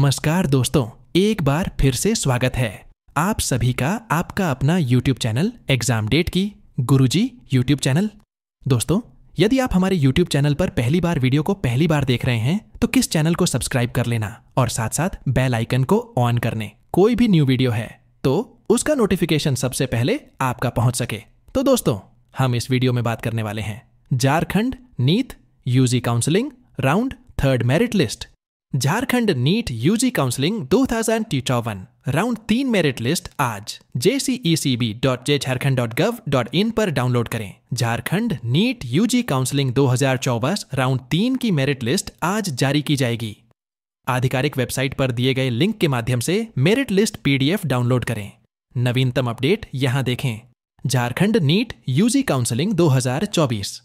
नमस्कार दोस्तों एक बार फिर से स्वागत है आप सभी का आपका अपना YouTube चैनल एग्जाम डेट की गुरुजी YouTube चैनल दोस्तों यदि आप हमारे YouTube चैनल पर पहली बार वीडियो को पहली बार देख रहे हैं तो किस चैनल को सब्सक्राइब कर लेना और साथ साथ बेल आइकन को ऑन करने कोई भी न्यू वीडियो है तो उसका नोटिफिकेशन सबसे पहले आपका पहुंच सके तो दोस्तों हम इस वीडियो में बात करने वाले हैं Jharkhand NEET UG counselling round third merit list Jharkhand NEET UG counselling 2053 round तीन मेरिट लिस्ट आज जे इन e पर डाउनलोड करें Jharkhand NEET UG counselling 2024 round तीन की मेरिट लिस्ट आज जारी की जाएगी आधिकारिक वेबसाइट पर दिए गए लिंक के माध्यम से मेरिट लिस्ट पीडीएफ डाउनलोड करें नवीनतम अपडेट यहां देखें Jharkhand NEET UG counselling 2024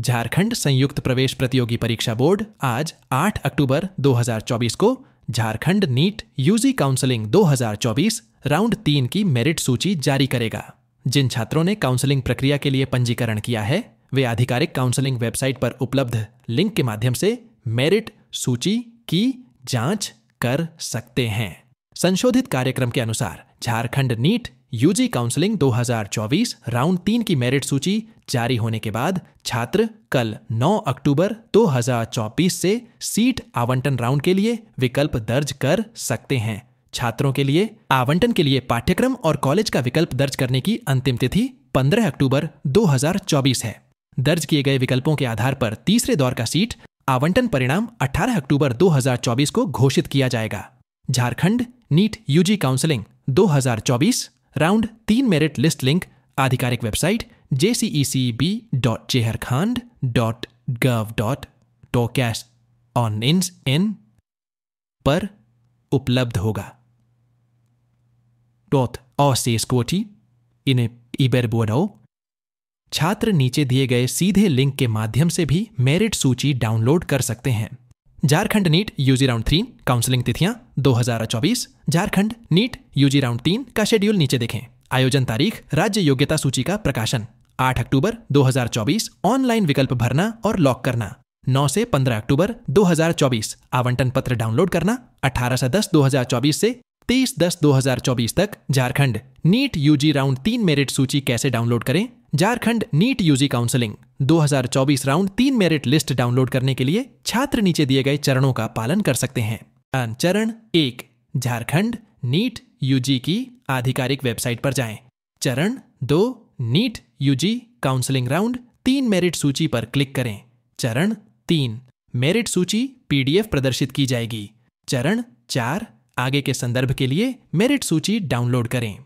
Jharkhand संयुक्त प्रवेश प्रतियोगी परीक्षा बोर्ड आज 8 अक्टूबर 2024 को Jharkhand NEET UG counselling 2024 round तीन की मेरिट सूची जारी करेगा जिन छात्रों ने काउंसलिंग प्रक्रिया के लिए पंजीकरण किया है वे आधिकारिक काउंसलिंग वेबसाइट पर उपलब्ध लिंक के माध्यम से मेरिट सूची की जांच कर सकते हैं संशोधित कार्यक्रम के अनुसार Jharkhand NEET UG counselling 2024 round तीन की मेरिट सूची जारी होने के बाद छात्र कल 9 अक्टूबर 2024 से सीट आवंटन राउंड के लिए विकल्प दर्ज कर सकते हैं छात्रों के लिए आवंटन के लिए पाठ्यक्रम और कॉलेज का विकल्प दर्ज करने की अंतिम तिथि 15 अक्टूबर 2024 है दर्ज किए गए विकल्पों के आधार पर तीसरे दौर का सीट आवंटन परिणाम 18 अक्टूबर 2024 को घोषित किया जाएगा Jharkhand NEET UG counselling 2024 round तीन मेरिट लिस्ट लिंक आधिकारिक website J C E C B dot dot gov dot टोकैश ऑन इन इन पर उपलब्ध होगा टोथ और से कोटी इन्हें इबेर बोडो छात्र नीचे दिए गए सीधे लिंक के माध्यम से भी मेरिट सूची डाउनलोड कर सकते हैं Jharkhand NEET UG round three counselling तिथियां 2024 झारखंड नीट यूजी राउंड तीन का शेड्यूल नीचे देखें आयोजन तारीख राज्य योग्यता सूची का प्रकाशन 8 अक्टूबर 2024 ऑनलाइन विकल्प भरना और लॉक करना 9 से 15 अक्टूबर 2024 आवंटन पत्र डाउनलोड करना 18 से 10 2024 से 30 10 2024 तक झारखंड नीट यूजी राउंड तीन मेरिट सूची कैसे डाउनलोड करें Jharkhand NEET UG counselling 2024 round तीन मेरिट लिस्ट डाउनलोड करने के लिए छात्र नीचे दिए गए चरणों का पालन कर सकते हैं चरण एक झारखंड नीट यूजी की आधिकारिक वेबसाइट पर जाएं। चरण दो नीट यूजी काउंसलिंग राउंड तीन मेरिट सूची पर क्लिक करें चरण तीन मेरिट सूची पीडीएफ प्रदर्शित की जाएगी चरण चार आगे के संदर्भ के लिए मेरिट सूची डाउनलोड करें